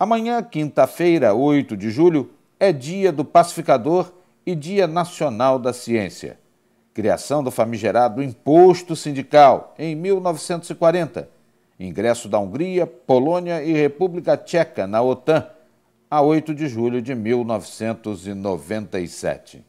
Amanhã, quinta-feira, 8 de julho, é Dia do Pacificador e Dia Nacional da Ciência. Criação do famigerado Imposto Sindical, em 1940. Ingresso da Hungria, Polônia e República Tcheca na OTAN, a 8 de julho de 1997.